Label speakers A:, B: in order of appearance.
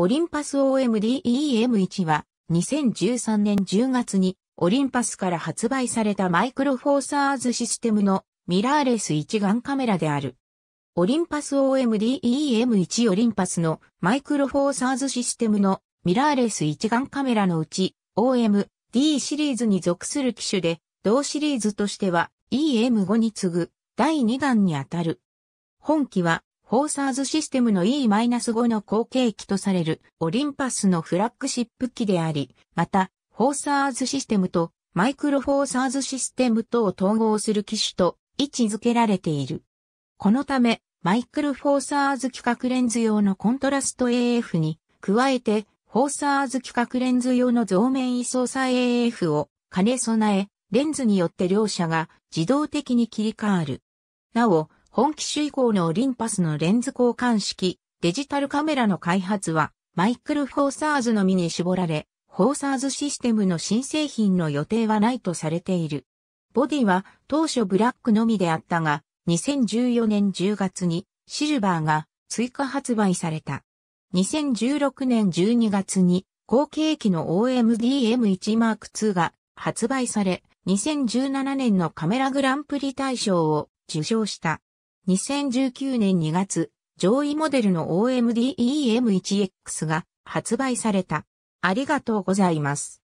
A: オリンパス OMDEM1 は2013年10月にオリンパスから発売されたマイクロフォーサーズシステムのミラーレス一眼カメラである。オリンパス OMDEM1 オリンパスのマイクロフォーサーズシステムのミラーレス一眼カメラのうち OMD シリーズに属する機種で同シリーズとしては EM5 に次ぐ第2弾にあたる。本機はフォーサーズシステムの E-5 の後継機とされるオリンパスのフラッグシップ機であり、また、フォーサーズシステムとマイクロフォーサーズシステムとを統合する機種と位置づけられている。このため、マイクロフォーサーズ規格レンズ用のコントラスト AF に加えて、フォーサーズ規格レンズ用の増面位相差 AF を兼ね備え、レンズによって両者が自動的に切り替わる。なお、本機種以降のオリンパスのレンズ交換式、デジタルカメラの開発は、マイクル・フォーサーズのみに絞られ、フォーサーズシステムの新製品の予定はないとされている。ボディは当初ブラックのみであったが、2014年10月にシルバーが追加発売された。2016年12月に後継機の OMDM1M2 が発売され、2017年のカメラグランプリ大賞を受賞した。2019年2月、上位モデルの OMD EM1X が発売された。ありがとうございます。